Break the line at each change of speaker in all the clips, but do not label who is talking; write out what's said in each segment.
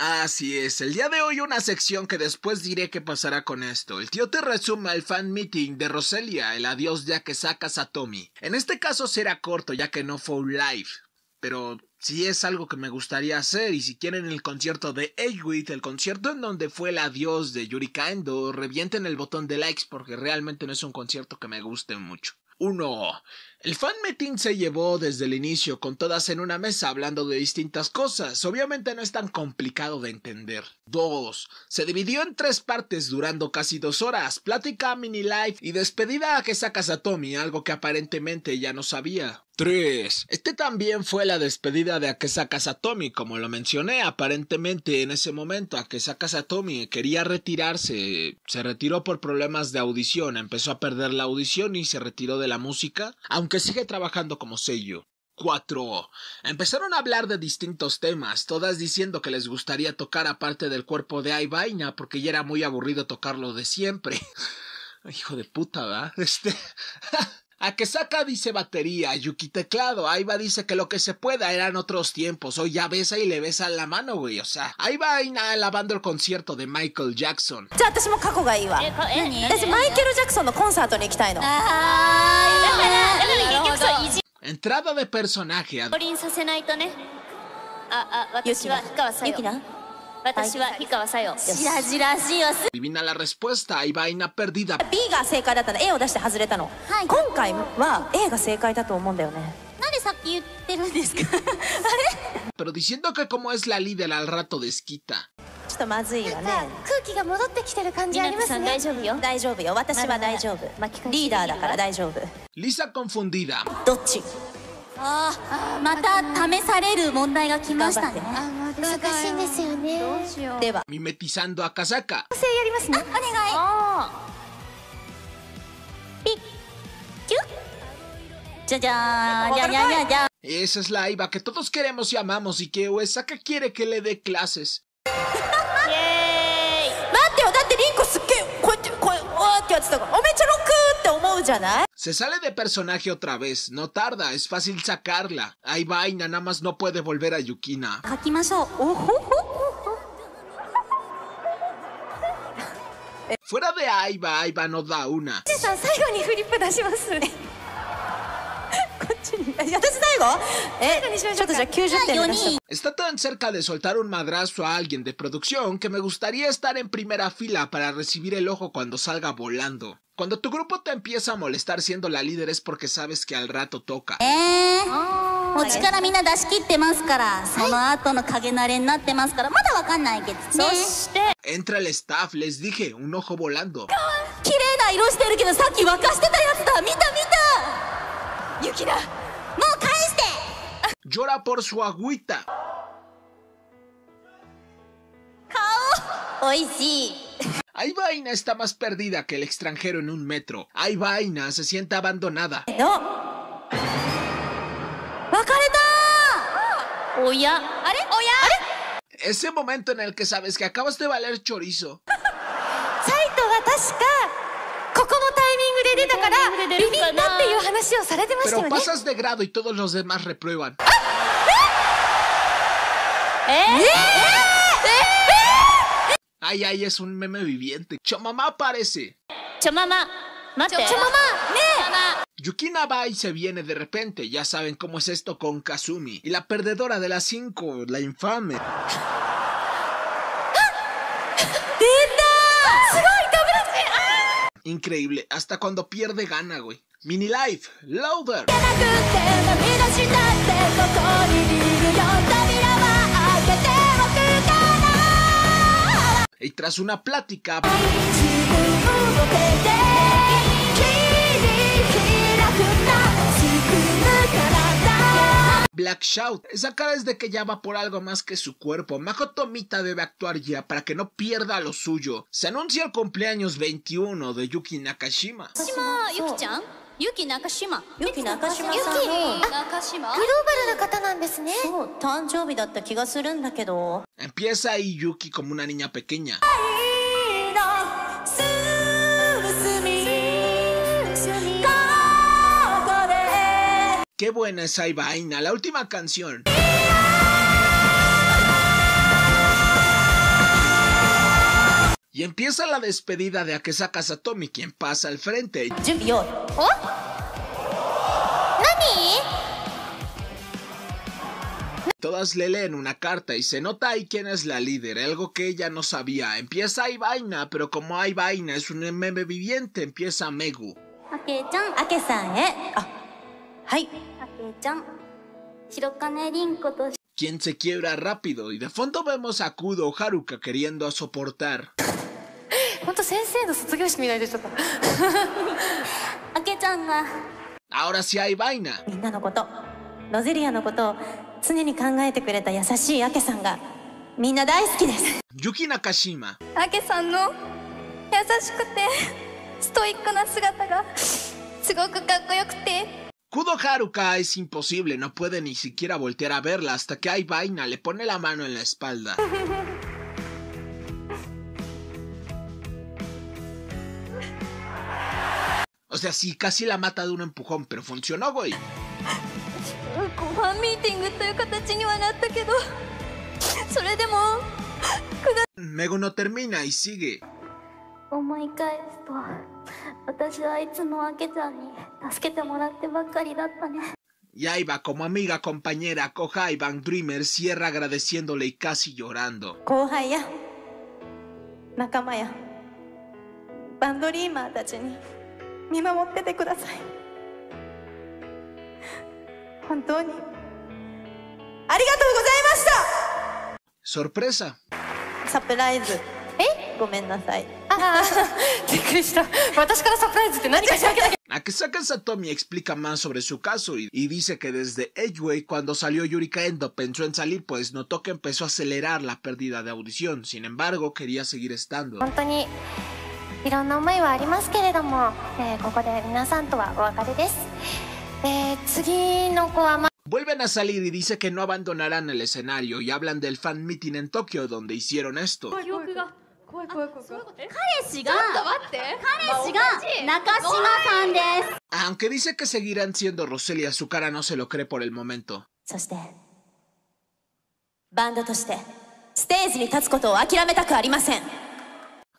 Así es, el día de hoy una sección que después diré qué pasará con esto. El tío te resume el fan meeting de Roselia, el adiós ya que sacas a Tommy. En este caso será corto ya que no fue live, pero sí es algo que me gustaría hacer y si quieren el concierto de With, el concierto en donde fue el adiós de Yuri Kaendo, revienten el botón de likes porque realmente no es un concierto que me guste mucho. Uno el fan meeting se llevó desde el inicio con todas en una mesa hablando de distintas cosas. Obviamente no es tan complicado de entender. 2. Se dividió en tres partes durando casi dos horas. Plática, mini live y despedida a que algo que aparentemente ya no sabía. 3. Este también fue la despedida de casa Tommy, como lo mencioné, aparentemente en ese momento casa Kasatomi quería retirarse, se retiró por problemas de audición, empezó a perder la audición y se retiró de la música, que sigue trabajando como sello. 4. Empezaron a hablar de distintos temas, todas diciendo que les gustaría tocar aparte del cuerpo de Ay porque ya era muy aburrido tocarlo de siempre. Hijo de puta, ¿verdad? Este. A que saca dice batería, Yuki teclado, Aiba dice que lo que se pueda eran otros tiempos, hoy ya besa y le besa la mano, güey, o sea, Aiba va lavando el concierto de Michael Jackson. Entrada de personaje. みんな l respuesta y v a i perdida B が正解だったの A を出して外れたの、
はい、今回は A が正解だと思うんだよね
なんでさっき言ってるんですか あれ pero diciendo que como es la líder al rato desquita
ちょっとまずいわね空気が戻ってきてる感じありますね大丈夫よ大丈夫よ私は大丈夫リーダーだから大丈夫
confundida どっちあ
あまた試される問題が来ましたね難しいんですよねどうしようでは
ミメティサンド赤坂補
正やりますねお願い
ピッキュじゃじゃーんじゃじゃじゃじゃ Esa es la IVA que todos queremos y amamos y que o s a k a quiere que le dé clases. 待ってよだってリンコすっげえこうやってこうやってやってたからおめちゃロック Se sale de personaje otra vez, no tarda, es fácil sacarla. Hay vaina, nada más no puede volver a Yukina. Fuera de Aiba, Aiba no da una. ya 90 eh, Está tan cerca de soltar un madrazo a alguien de producción que me gustaría estar en primera fila para recibir el ojo cuando salga volando. Cuando tu grupo te empieza a molestar siendo la líder es porque sabes que al rato toca.
Eh. Ah,
y... el staff, les dije, un ojo volando llora por su agüita. Hoy sí. vaina está más perdida que el extranjero en un metro. ¡Ay vaina se siente abandonada. No. Ese momento en el que sabes que acabas de valer chorizo. ¡Saito, Pero pasas de grado y todos los demás reprueban. ¡Ah! Ay, ay, es un meme viviente. Chomamá aparece. Mate. Chomamá. Yukina va y se viene de repente. Ya saben cómo es esto con Kazumi. Y la perdedora de las 5, la infame. Increíble, hasta cuando pierde gana, güey. Mini Life, Louder. Y tras una plática... Black Shout. Esa cara es de que ya va por algo más que su cuerpo. Makoto Mita debe actuar ya para que no pierda lo suyo. Se anuncia el cumpleaños 21 de Yuki Nakashima.
ゆき中島ゆき中島さんのグローバルな方なんですねそう誕生日だった気がするんだけど Empieza
ahí Yuki como una niña pequeña. Qué buena esa Ibaina, la última canción. y empieza la despedida de a Tommy quien pasa al frente. ¿Oh? Todas le leen una carta y se nota ahí quién es la líder, algo que ella no sabía. Empieza y vaina, pero como hay vaina es un meme viviente, empieza Megu. eh. Ah. quien se quiebra rápido y de fondo vemos a Kudo Haruka queriendo soportar.
本当先生の卒業式みたいでしたあけちゃんがみんなのことロゼリアのことを常に考えてくれた優しいあけさんがみんな大好
きですジュさ
んの優しくてストイックな姿がすごくかっこよくて
Kudo Haruka es imposible, no puede ni siquiera voltear a v e O sea, sí, casi la mata de un empujón, pero funcionó, güey. Mego no termina y sigue. Oh y ahí va como amiga, compañera, Kohai Van Dreamer cierra agradeciéndole y casi llorando.
Kohai ya, ya, Dreamer 見守っててください本当にありがとうござ
いました sorpresa
サプライズえごめんなさいああびっくりした私からサプライズって何かしなき
ゃ Akisaka Satomi explica más sobre su caso y, y dice que desde Edgeway cuando salió Yurika Endo pensó en salir pues notó que empezó a acelerar la pérdida de audición, sin embargo quería seguir estando.
いろんな思いはありますけれども、えー、ここで皆さんとはお別れです。
えー、次の子は、ま Vuelven a salir y dice que no abandonarán el escenario y hablan del fan meeting en Tokio donde hicieron esto. 怖
い怖い怖い怖い彼氏が彼氏が中島さんです
Aunque dice que seguirán siendo Roselia, su cara no se lo cree por el momento. そして
バンドとしてステージに立つことを諦めたくありません。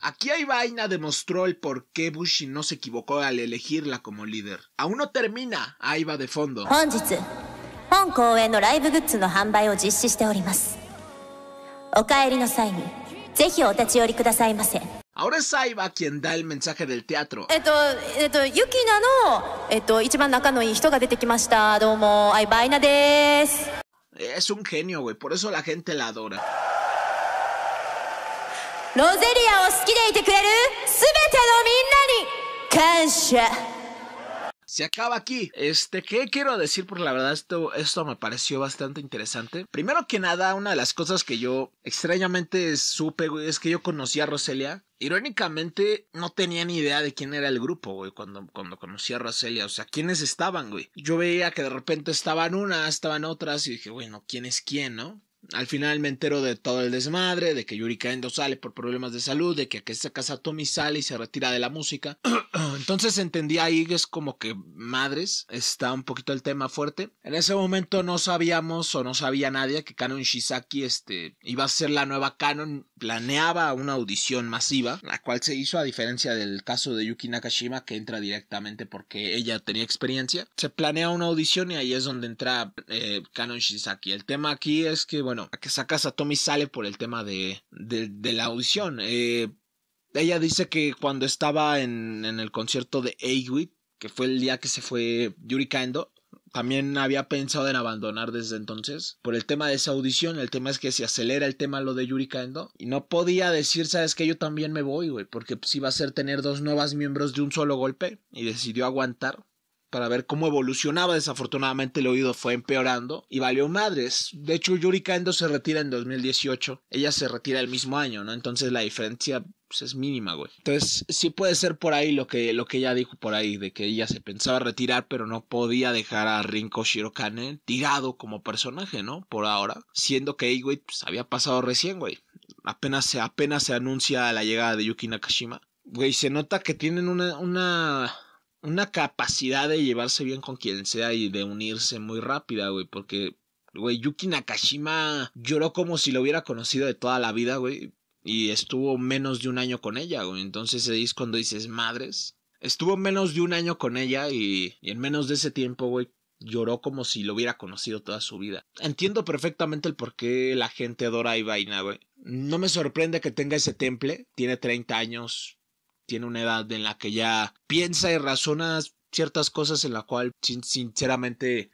Aquí hay vaina demostró el por qué Bushi no se equivocó al elegirla como líder. Aún no termina, Aiba de fondo. Ahora es Aiba quien da el mensaje del teatro. Es un genio, güey, por eso la gente la adora. ロゼリアを好きでいてくれる全て
のみんなに感謝
se acaba aquí. Este, ¿qué quiero decir? Porque la verdad esto, esto me pareció bastante interesante. Primero que nada, una de las cosas que yo extrañamente supe, güey, es que yo conocí a Roselia. Irónicamente, no tenía ni idea de quién era el grupo, güey, cuando, cuando conocí a Roselia. O sea, quiénes estaban, güey. Yo veía que de repente estaban unas, estaban otras, y dije, bueno, ¿quién es quién, no? Al final me entero de todo el desmadre, de que Yuri Kendo sale por problemas de salud, de que que se casa Tommy sale y se retira de la música. Entonces entendí ahí que es como que madres, está un poquito el tema fuerte. En ese momento no sabíamos o no sabía nadie que Canon Shizaki este, iba a ser la nueva Canon planeaba una audición masiva, la cual se hizo a diferencia del caso de Yuki Nakashima que entra directamente porque ella tenía experiencia. Se planea una audición y ahí es donde entra eh, Kanon Shizaki. El tema aquí es que, bueno, a que sacas a Tommy sale por el tema de, de, la audición. Eh, ella dice que cuando estaba en, en el concierto de Eiwit, que fue el día que se fue Yuri Endo, también había pensado en abandonar desde entonces por el tema de esa audición. El tema es que se acelera el tema lo de Yuri y no podía decir, sabes que yo también me voy, güey, porque si pues, va a ser tener dos nuevas miembros de un solo golpe y decidió aguantar para ver cómo evolucionaba. Desafortunadamente el oído fue empeorando y valió madres. De hecho, Yuri se retira en 2018. Ella se retira el mismo año, ¿no? Entonces la diferencia pues, es mínima, güey. Entonces sí puede ser por ahí lo que, lo que ella dijo por ahí, de que ella se pensaba retirar, pero no podía dejar a Rinko Shirokane tirado como personaje, ¿no? Por ahora. Siendo que, ahí, güey, pues había pasado recién, güey. Apenas se, apenas se anuncia la llegada de Yuki Nakashima. Güey, se nota que tienen una, una una capacidad de llevarse bien con quien sea y de unirse muy rápida, güey, porque, güey, Yuki Nakashima lloró como si lo hubiera conocido de toda la vida, güey, y estuvo menos de un año con ella, güey, entonces ahí es cuando dices, madres, estuvo menos de un año con ella y, en menos de ese tiempo, güey, lloró como si lo hubiera conocido toda su vida. Entiendo perfectamente el por qué la gente adora a vaina, güey. No me sorprende que tenga ese temple, tiene 30 años, tiene una edad en la que ya piensa y razona ciertas cosas en la cual sinceramente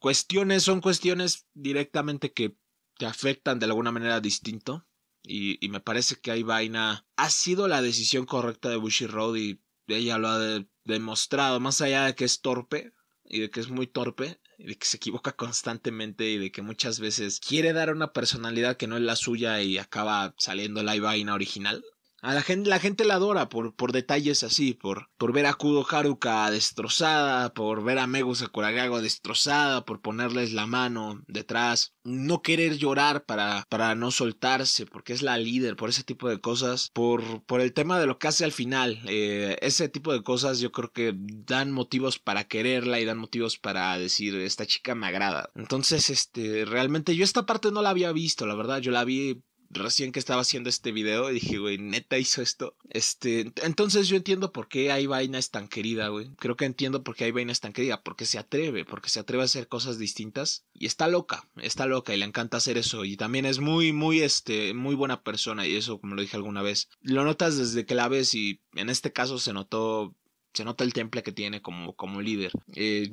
cuestiones son cuestiones directamente que te afectan de alguna manera distinto y, me parece que hay vaina ha sido la decisión correcta de Bushy Road y ella lo ha demostrado más allá de que es torpe y de que es muy torpe y de que se equivoca constantemente y de que muchas veces quiere dar una personalidad que no es la suya y acaba saliendo la vaina original a la gente, la gente la adora por, por detalles así, por, por ver a Kudo Haruka destrozada, por ver a Megu Sakuragago destrozada, por ponerles la mano detrás, no querer llorar para, para no soltarse, porque es la líder, por ese tipo de cosas, por, por el tema de lo que hace al final, eh, ese tipo de cosas yo creo que dan motivos para quererla y dan motivos para decir, esta chica me agrada. Entonces, este, realmente yo esta parte no la había visto, la verdad, yo la vi recién que estaba haciendo este video y dije, güey, neta hizo esto. Este, entonces yo entiendo por qué hay vaina es tan querida, güey. Creo que entiendo por qué hay vaina es tan querida, porque se atreve, porque se atreve a hacer cosas distintas y está loca, está loca y le encanta hacer eso y también es muy muy este muy buena persona y eso como lo dije alguna vez. Lo notas desde que la ves y en este caso se notó se nota el temple que tiene como, como líder. Eh,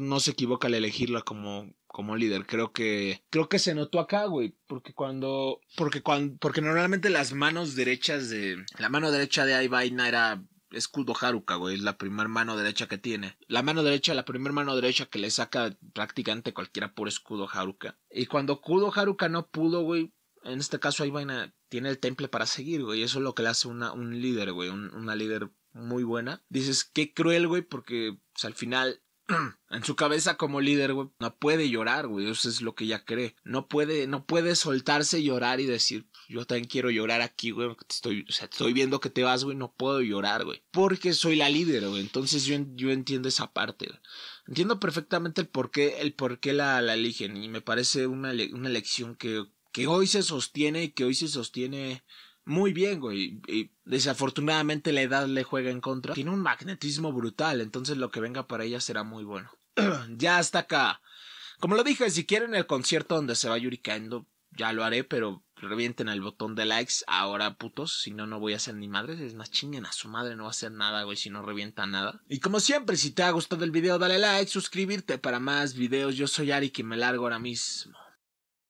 no se equivoca al elegirla como, como líder. Creo que, creo que se notó acá, güey. Porque cuando, porque cuando, porque normalmente las manos derechas de, la mano derecha de Aibaina era Escudo Haruka, güey, es la primera mano derecha que tiene. La mano derecha, la primera mano derecha que le saca prácticamente cualquiera por Escudo Haruka. Y cuando Kudo Haruka no pudo, güey, en este caso Aibaina tiene el temple para seguir, güey. Eso es lo que le hace un líder, güey, una líder muy buena. Dices, qué cruel, güey, porque pues, al final en su cabeza como líder, güey, no puede llorar, güey, eso es lo que ella cree. No puede, no puede soltarse, llorar y decir, pues, yo también quiero llorar aquí, güey, estoy, estoy viendo que te vas, güey, no puedo llorar, güey, porque soy la líder, güey, entonces yo, yo entiendo esa parte, Entiendo perfectamente el por qué, el por qué la, eligen y me parece una, una elección que, que hoy se sostiene y que hoy se sostiene muy bien, güey. Y desafortunadamente la edad le juega en contra. Tiene un magnetismo brutal, entonces lo que venga para ella será muy bueno. ya hasta acá. Como lo dije, si quieren el concierto donde se va Kendo, ya lo haré, pero revienten el botón de likes ahora, putos. Si no, no voy a hacer ni madres. Es más, chinguen a su madre, no va a hacer nada, güey, si no revienta nada. Y como siempre, si te ha gustado el video, dale like, suscribirte para más videos. Yo soy Ari, que me largo ahora mismo.